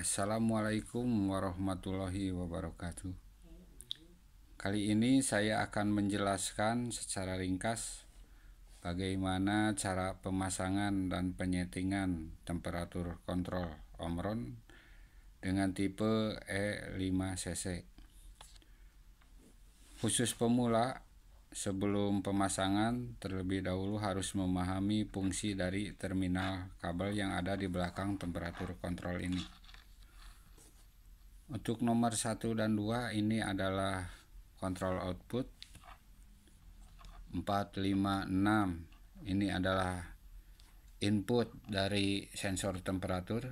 Assalamualaikum warahmatullahi wabarakatuh. Kali ini saya akan menjelaskan secara ringkas bagaimana cara pemasangan dan penyetingan temperatur kontrol Omron dengan tipe E5cc. Khusus pemula, sebelum pemasangan terlebih dahulu harus memahami fungsi dari terminal kabel yang ada di belakang temperatur kontrol ini. Untuk nomor 1 dan 2 ini adalah kontrol output 4, 5, 6 ini adalah input dari sensor temperatur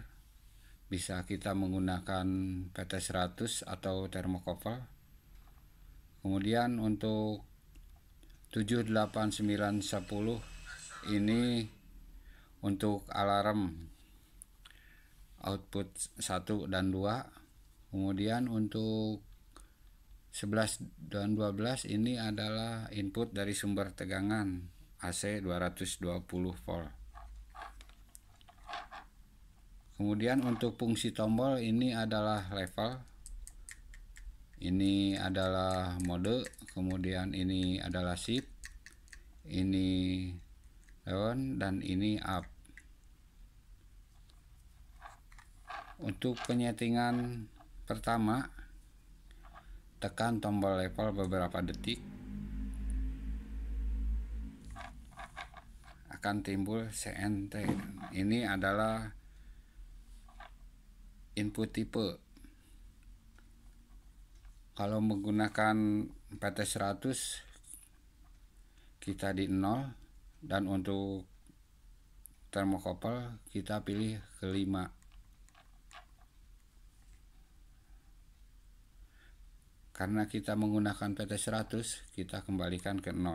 bisa kita menggunakan PT100 atau termokopel kemudian untuk 7, 8, 9, 10 ini untuk alarm output 1 dan 2 kemudian untuk 11 dan 12 ini adalah input dari sumber tegangan AC 220 volt kemudian untuk fungsi tombol ini adalah level ini adalah mode kemudian ini adalah sip, ini down dan ini up untuk penyetingan Pertama, tekan tombol level beberapa detik. Akan timbul CNT. Ini adalah input tipe. Kalau menggunakan PT100 kita di 0 dan untuk termokopel kita pilih kelima Karena kita menggunakan PT 100, kita kembalikan ke 0.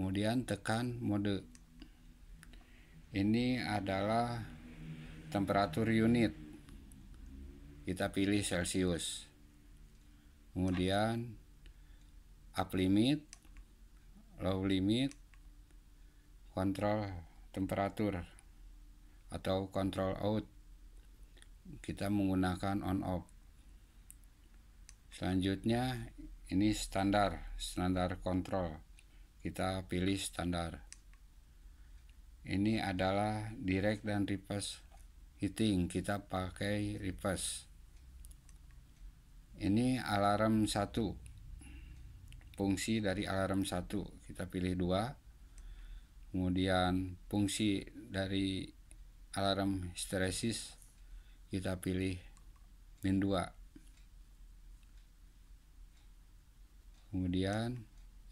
Kemudian tekan mode. Ini adalah temperatur unit. Kita pilih Celcius. Kemudian up limit, low limit, kontrol temperatur atau control out kita menggunakan on off selanjutnya ini standar standar control kita pilih standar ini adalah direct dan reverse heating kita pakai reverse ini alarm satu fungsi dari alarm satu kita pilih dua kemudian fungsi dari alarm histeresis kita pilih min 2 kemudian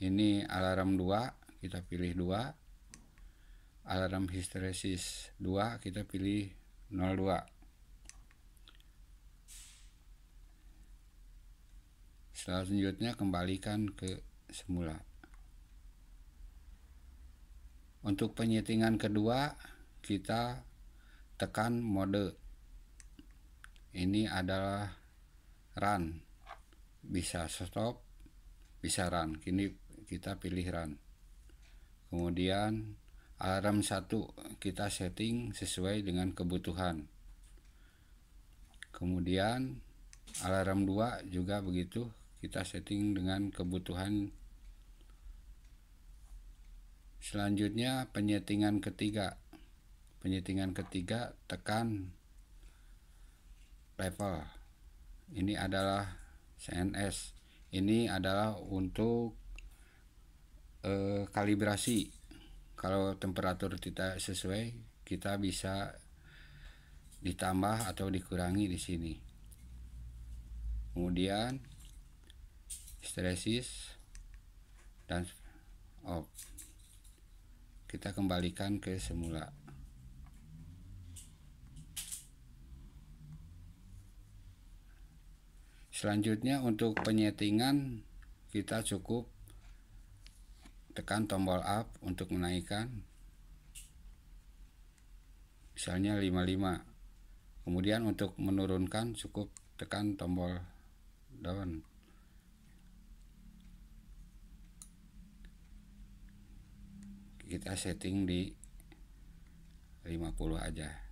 ini alarm 2 kita pilih 2 alarm histeresis 2 kita pilih 02 setelah selanjutnya kembalikan ke semula untuk penyetingan kedua kita tekan mode ini adalah run bisa stop bisa run kini kita pilih run kemudian alarm satu kita setting sesuai dengan kebutuhan kemudian alarm 2 juga begitu kita setting dengan kebutuhan selanjutnya penyetingan ketiga penyetingan ketiga tekan level ini adalah CNS ini adalah untuk eh, kalibrasi kalau temperatur tidak sesuai kita bisa ditambah atau dikurangi di sini kemudian stresis dan off kita kembalikan ke semula Selanjutnya untuk penyetingan kita cukup tekan tombol up untuk menaikkan misalnya 55 kemudian untuk menurunkan cukup tekan tombol down kita setting di 50 aja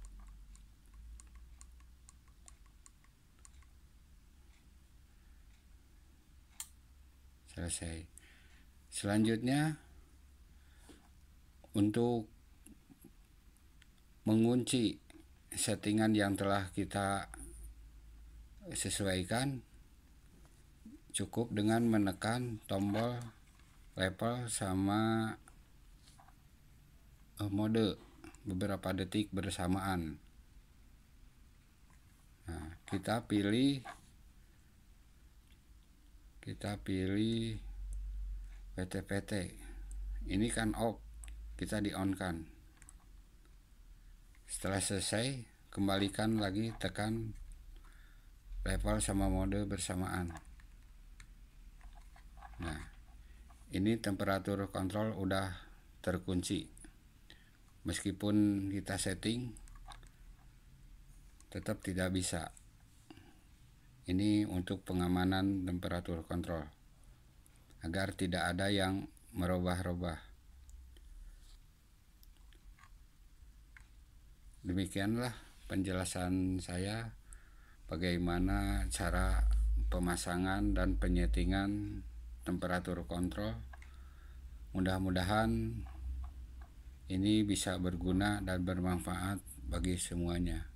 selesai selanjutnya untuk mengunci settingan yang telah kita sesuaikan cukup dengan menekan tombol level sama e, mode beberapa detik bersamaan. Nah, kita pilih kita pilih PT-PT ini kan off kita di on kan setelah selesai kembalikan lagi tekan level sama mode bersamaan nah ini temperatur kontrol udah terkunci meskipun kita setting tetap tidak bisa ini untuk pengamanan temperatur kontrol agar tidak ada yang merubah-rubah. Demikianlah penjelasan saya bagaimana cara pemasangan dan penyetingan temperatur kontrol. Mudah-mudahan ini bisa berguna dan bermanfaat bagi semuanya.